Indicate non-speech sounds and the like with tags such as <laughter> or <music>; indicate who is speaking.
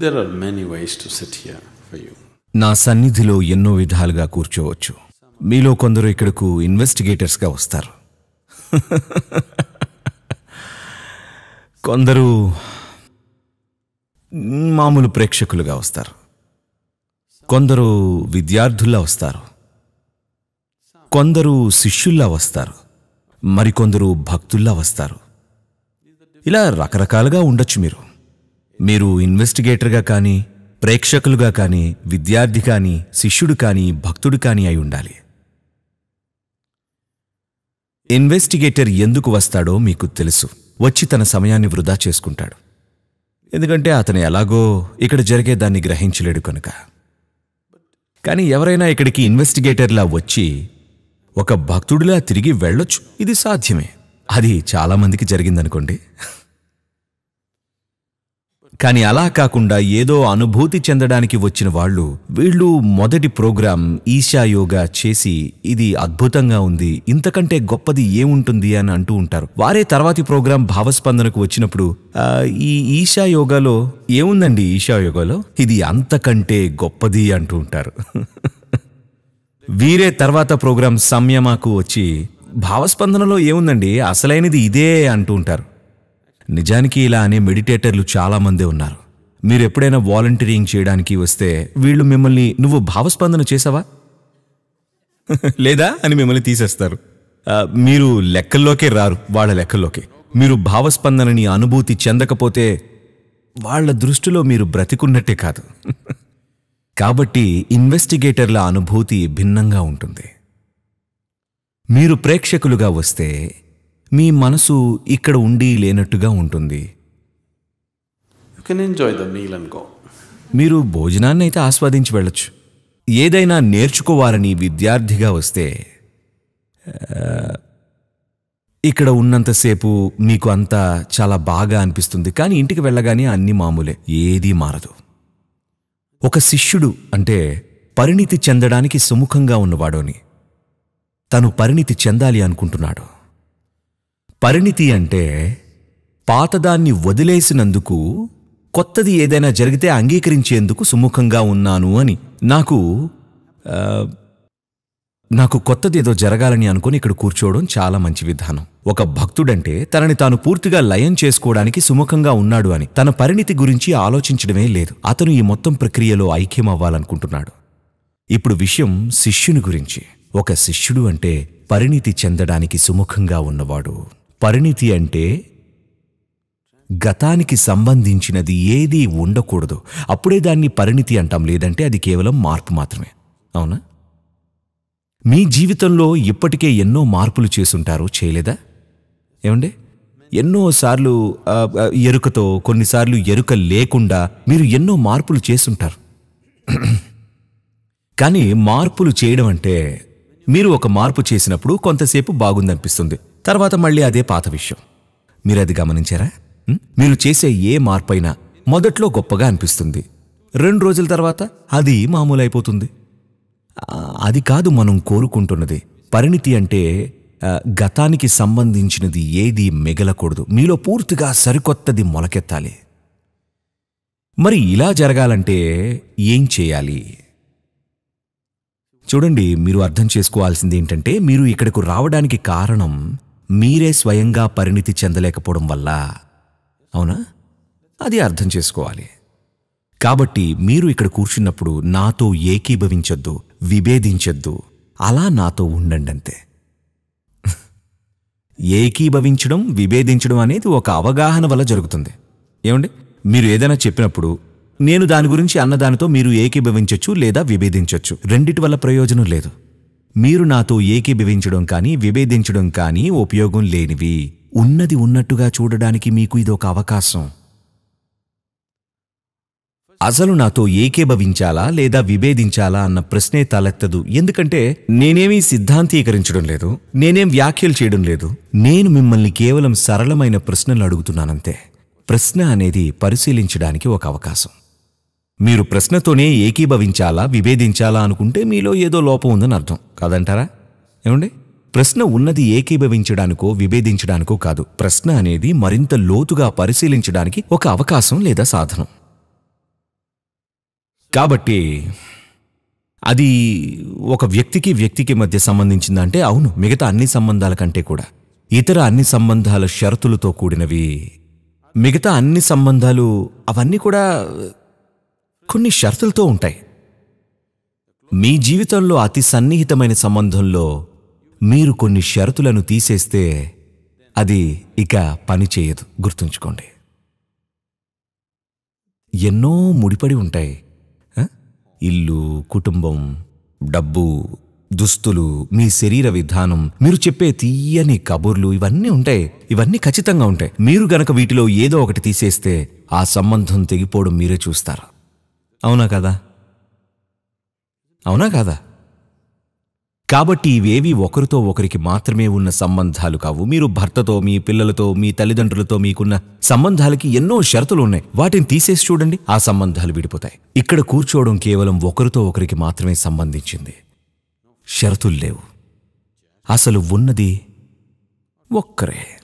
Speaker 1: there are నా సన్నిధిలో ఎన్నో విధాలుగా కూర్చోవచ్చు మీలో కొందరు ఇక్కడకు ఇన్వెస్టిగేటర్స్గా వస్తారు కొందరు మామూలు ప్రేక్షకులుగా వస్తారు కొందరు విద్యార్థుల్లా వస్తారు కొందరు శిష్యుల్లా వస్తారు మరికొందరు భక్తుల్లా వస్తారు ఇలా రకరకాలుగా ఉండొచ్చు మీరు మీరు ఇన్వెస్టిగేటర్గా కానీ ప్రేక్షకులుగా కానీ విద్యార్థి కానీ శిష్యుడు కానీ భక్తుడు కానీ అయి ఉండాలి ఇన్వెస్టిగేటర్ ఎందుకు వస్తాడో మీకు తెలుసు వచ్చి తన సమయాన్ని వృధా చేసుకుంటాడు ఎందుకంటే అతను ఎలాగో ఇక్కడ జరిగే దాన్ని గ్రహించలేడు కనుక కానీ ఎవరైనా ఇక్కడికి ఇన్వెస్టిగేటర్లా వచ్చి ఒక భక్తుడిలా తిరిగి వెళ్ళొచ్చు ఇది సాధ్యమే అది చాలామందికి జరిగిందనుకోండి కానీ అలా కాకుండా ఏదో అనుభూతి చెందడానికి వచ్చిన వాళ్ళు వీళ్ళు మొదటి ప్రోగ్రాం ఈశా యోగా చేసి ఇది అద్భుతంగా ఉంది ఇంతకంటే గొప్పది ఏముంటుంది అని అంటూ ఉంటారు వారే తర్వాతి ప్రోగ్రాం భావస్పందనకు వచ్చినప్పుడు ఈ ఈశా యోగాలో ఏముందండి ఈశా యోగాలో ఇది అంతకంటే గొప్పది అంటూ ఉంటారు <laughs> వీరే తర్వాత ప్రోగ్రాం సంయమాకు వచ్చి భావస్పందనలో ఏముందండి అసలైనది ఇదే అంటూ ఉంటారు నిజానికి ఇలా అనే మెడిటేటర్లు చాలామందే ఉన్నారు మీరు ఎప్పుడైనా వాలంటీరింగ్ చేయడానికి వస్తే వీళ్ళు మిమ్మల్ని నువ్వు భావస్పందన చేసావా <laughs> లేదా అని మిమ్మల్ని తీసేస్తారు మీరు లెక్కల్లోకే రారు వాళ్ళ లెక్కల్లోకి మీరు భావస్పందనని అనుభూతి చెందకపోతే వాళ్ళ దృష్టిలో మీరు బ్రతికున్నట్టే కాదు <laughs> కాబట్టి ఇన్వెస్టిగేటర్ల అనుభూతి భిన్నంగా ఉంటుంది మీరు ప్రేక్షకులుగా వస్తే మీ మనసు ఇక్కడ ఉండి లేనట్టుగా ఉంటుంది మీరు భోజనాన్ని అయితే ఆస్వాదించి వెళ్ళొచ్చు ఏదైనా నేర్చుకోవాలని విద్యార్థిగా వస్తే ఇక్కడ ఉన్నంతసేపు మీకు అంతా చాలా బాగా అనిపిస్తుంది కానీ ఇంటికి వెళ్ళగానే అన్ని మామూలే ఏదీ మారదు ఒక శిష్యుడు అంటే పరిణితి చెందడానికి సుముఖంగా ఉన్నవాడోని తను పరిణితి చెందాలి అనుకుంటున్నాడు పరిణితి అంటే పాతదాన్ని వదిలేసినందుకు కొత్తది ఏదైనా జరిగితే అంగీకరించేందుకు సుముఖంగా ఉన్నాను అని నాకు నాకు కొత్తది ఏదో జరగాలని అనుకుని ఇక్కడ కూర్చోవడం చాలా మంచి విధానం ఒక భక్తుడంటే తనని తాను పూర్తిగా లయం చేసుకోవడానికి సుముఖంగా ఉన్నాడు అని తన పరిణితి గురించి ఆలోచించడమే లేదు అతను ఈ మొత్తం ప్రక్రియలో ఐక్యం అవ్వాలనుకుంటున్నాడు ఇప్పుడు విషయం శిష్యుని గురించి ఒక శిష్యుడు అంటే పరిణితి చెందడానికి సుముఖంగా ఉన్నవాడు పరిణితి అంటే గతానికి సంబంధించినది ఏది ఉండకూడదు అప్పుడే దాన్ని పరిణితి అంటాం లేదంటే అది కేవలం మార్పు మాత్రమే అవునా మీ జీవితంలో ఇప్పటికే ఎన్నో మార్పులు చేసుంటారు చేయలేదా ఏమండి ఎన్నోసార్లు ఎరుకతో కొన్నిసార్లు ఎరుక లేకుండా మీరు ఎన్నో మార్పులు చేసుంటారు <clears throat> కానీ మార్పులు చేయడం అంటే మీరు ఒక మార్పు చేసినప్పుడు కొంతసేపు బాగుందనిపిస్తుంది తర్వాత మళ్ళీ అదే పాత విషయం మీరు అది గమనించారా మీరు చేసే ఏ మార్పైనా మొదట్లో గొప్పగా అనిపిస్తుంది రెండు రోజుల తర్వాత అది మామూలు అయిపోతుంది అది కాదు మనం కోరుకుంటున్నది పరిణితి అంటే గతానికి సంబంధించినది ఏది మిగలకూడదు మీలో పూర్తిగా సరికొత్తది మొలకెత్తాలి మరి ఇలా జరగాలంటే ఏం చేయాలి చూడండి మీరు అర్థం చేసుకోవాల్సింది ఏంటంటే మీరు ఇక్కడకు రావడానికి కారణం మీరే స్వయంగా పరిణితి చెందలేకపోవడం వల్ల అవునా అది అర్థం చేసుకోవాలి కాబట్టి మీరు ఇక్కడ కూర్చున్నప్పుడు నాతో ఏకీభవించొద్దు విభేదించొద్దు అలా నాతో ఉండండి అంతే ఏకీభవించడం విభేదించడం అనేది ఒక అవగాహన వల్ల జరుగుతుంది ఏమండి మీరు ఏదైనా చెప్పినప్పుడు నేను దాని గురించి అన్నదానితో మీరు ఏకీభవించవచ్చు లేదా విభేదించవచ్చు రెండిటి వల్ల ప్రయోజనం లేదు మీరు నాతో ఏకీభవించడం కానీ విభేదించడం కానీ ఉపయోగం లేనివి ఉన్నది ఉన్నట్టుగా చూడడానికి మీకు ఇదొక అవకాశం అసలు నాతో ఏకీభవించాలా లేదా విభేదించాలా అన్న ప్రశ్నే తలెత్తదు ఎందుకంటే నేనేమీ సిద్ధాంతీకరించడం లేదు నేనేం వ్యాఖ్యలు చేయడం లేదు నేను మిమ్మల్ని కేవలం సరళమైన ప్రశ్నలు అడుగుతున్నానంతే ప్రశ్న అనేది పరిశీలించడానికి ఒక అవకాశం మీరు ప్రశ్నతోనే ఏకీభవించాలా విభేదించాలా అనుకుంటే మీలో ఏదో లోపం ఉందని అర్థం కాదంటారా ఏమండి ప్రశ్న ఉన్నది ఏకీభవించడానికో విభేదించడానికో కాదు ప్రశ్న అనేది మరింత లోతుగా పరిశీలించడానికి ఒక అవకాశం లేదా సాధనం కాబట్టి అది ఒక వ్యక్తికి వ్యక్తికి మధ్య సంబంధించిందంటే అవును మిగతా అన్ని సంబంధాల కంటే కూడా ఇతర అన్ని సంబంధాల షరతులతో కూడినవి మిగతా అన్ని సంబంధాలు అవన్నీ కూడా కొన్ని షరతులతో ఉంటాయి మీ జీవితంలో అతి సన్నిహితమైన సంబంధంలో మీరు కొన్ని షరతులను తీసేస్తే అది ఇక పని చేయదు గుర్తుంచుకోండి ఎన్నో ముడిపడి ఉంటాయి ఇల్లు కుటుంబం డబ్బు దుస్తులు మీ శరీర విధానం మీరు చెప్పే తీయని కబుర్లు ఇవన్నీ ఉంటాయి ఇవన్నీ ఖచ్చితంగా ఉంటాయి మీరు గనక వీటిలో ఏదో ఒకటి తీసేస్తే ఆ సంబంధం తెగిపోవడం మీరే చూస్తారు అవునా కదా అవునా కాదా కాబట్టి ఇవేవి ఒకరితో ఒకరికి మాత్రమే ఉన్న సంబంధాలు కావు మీరు భర్తతో మీ పిల్లలతో మీ తల్లిదండ్రులతో మీకున్న సంబంధాలకి ఎన్నో షరతులు ఉన్నాయి వాటిని తీసేసి చూడండి ఆ సంబంధాలు విడిపోతాయి ఇక్కడ కూర్చోవడం కేవలం ఒకరితో ఒకరికి మాత్రమే సంబంధించింది షరతులు లేవు అసలు ఉన్నది ఒక్కరే